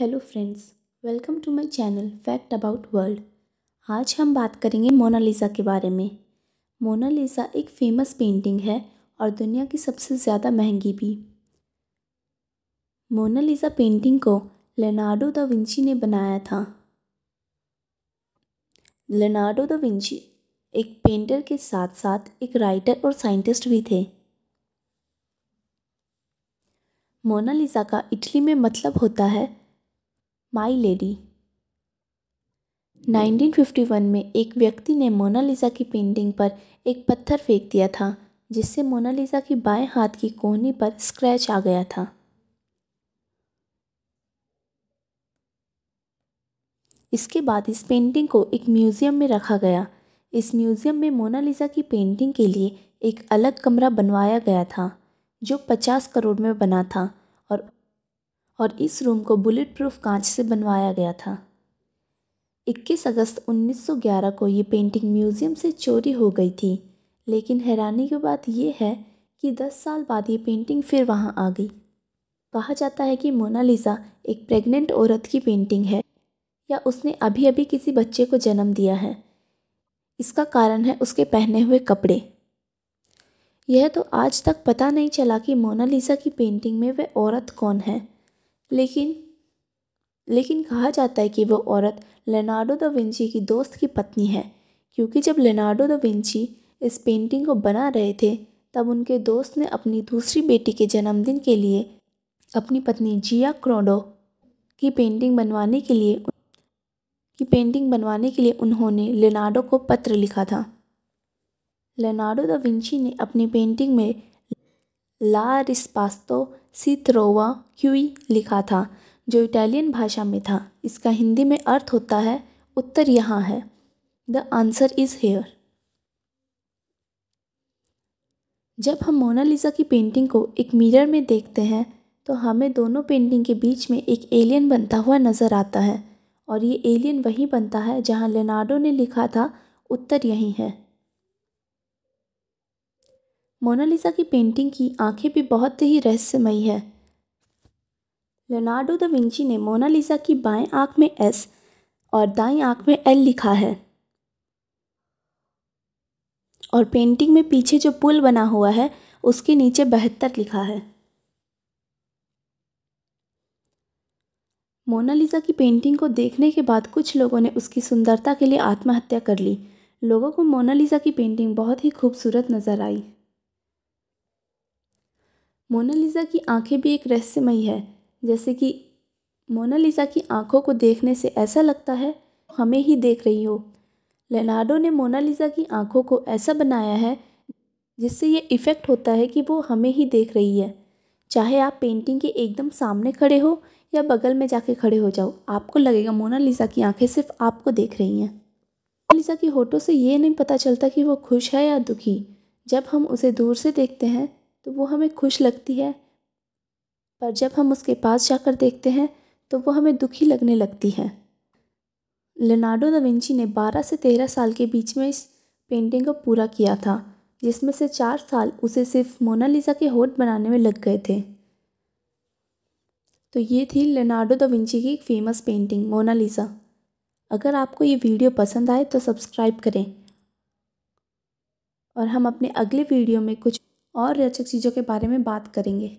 hello friends welcome to my channel fact about world आज हम बात करेंगे मोनालिसा के बारे में मोनालिसा एक फेमस पेंटिंग है और दुनिया की सबसे ज़्यादा महंगी भी मोनालिसा पेंटिंग को लेनार्डो द विंची ने बनाया था लेनार्डो द विंची एक पेंटर के साथ साथ एक राइटर और साइंटिस्ट भी थे मोनालिसा का इटली में मतलब होता है माई लेडी 1951 में एक व्यक्ति ने मोनालिसा की पेंटिंग पर एक पत्थर फेंक दिया था जिससे मोनालिसा की बाएं हाथ की कोहनी पर स्क्रैच आ गया था इसके बाद इस पेंटिंग को एक म्यूज़ियम में रखा गया इस म्यूज़ियम में मोनालिसा की पेंटिंग के लिए एक अलग कमरा बनवाया गया था जो 50 करोड़ में बना था और और इस रूम को बुलेट प्रूफ कांच से बनवाया गया था 21 अगस्त 1911 को ये पेंटिंग म्यूज़ियम से चोरी हो गई थी लेकिन हैरानी की बात यह है कि 10 साल बाद ये पेंटिंग फिर वहाँ आ गई कहा जाता है कि मोनालिसा एक प्रेग्नेंट औरत की पेंटिंग है या उसने अभी अभी किसी बच्चे को जन्म दिया है इसका कारण है उसके पहने हुए कपड़े यह तो आज तक पता नहीं चला कि मोनालिसा की पेंटिंग में वह औरत कौन है लेकिन लेकिन कहा जाता है कि वह औरत लेनार्डो द विंची की दोस्त की पत्नी है क्योंकि जब लेनार्डो द विंची इस पेंटिंग को बना रहे थे तब उनके दोस्त ने अपनी दूसरी बेटी के जन्मदिन के लिए अपनी पत्नी जिया क्रोडो की पेंटिंग बनवाने के लिए की पेंटिंग बनवाने के लिए उन्होंने लेनार्डो को पत्र लिखा था लेनार्डो द विंची ने अपनी पेंटिंग में ला रिस्पास्तो सीतरोवा क्यूई लिखा था जो इटालियन भाषा में था इसका हिंदी में अर्थ होता है उत्तर यहाँ है द आंसर इज़ हेयर जब हम मोनालिसा की पेंटिंग को एक मिरर में देखते हैं तो हमें दोनों पेंटिंग के बीच में एक एलियन बनता हुआ नज़र आता है और ये एलियन वहीं बनता है जहाँ लेनार्डो ने लिखा था उत्तर यहीं है मोनालिसा की पेंटिंग की आंखें भी बहुत ही रहस्यमयी है लियोनार्डो द विंची ने मोनालिसा की बाएं आंख में एस और दाएं आंख में एल लिखा है और पेंटिंग में पीछे जो पुल बना हुआ है उसके नीचे बहत्तर लिखा है मोनालिसा की पेंटिंग को देखने के बाद कुछ लोगों ने उसकी सुंदरता के लिए आत्महत्या कर ली लोगों को मोनालिसा की पेंटिंग बहुत ही खूबसूरत नज़र आई मोनालिसा की आंखें भी एक रहस्यमयी है जैसे कि मोनालिसा की आंखों को देखने से ऐसा लगता है हमें ही देख रही हो लेनार्डो ने मोनालिसा की आंखों को ऐसा बनाया है जिससे ये इफ़ेक्ट होता है कि वो हमें ही देख रही है चाहे आप पेंटिंग के एकदम सामने खड़े हो या बगल में जाके खड़े हो जाओ आपको लगेगा मोनालिसा की आंखें सिर्फ आपको देख रही हैं मोनालिसा की होठों से ये नहीं पता चलता कि वो खुश है या दुखी जब हम उसे दूर से देखते हैं तो वो हमें खुश लगती है पर जब हम उसके पास जाकर देखते हैं तो वो हमें दुखी लगने लगती है लनाडो दविंची ने 12 से 13 साल के बीच में इस पेंटिंग को पूरा किया था जिसमें से चार साल उसे सिर्फ मोनालिसा के होठ बनाने में लग गए थे तो ये थी लनाडो दविंची की एक फेमस पेंटिंग मोनालिसा अगर आपको ये वीडियो पसंद आए तो सब्सक्राइब करें और हम अपने अगले वीडियो में कुछ और रोचक चीज़ों के बारे में बात करेंगे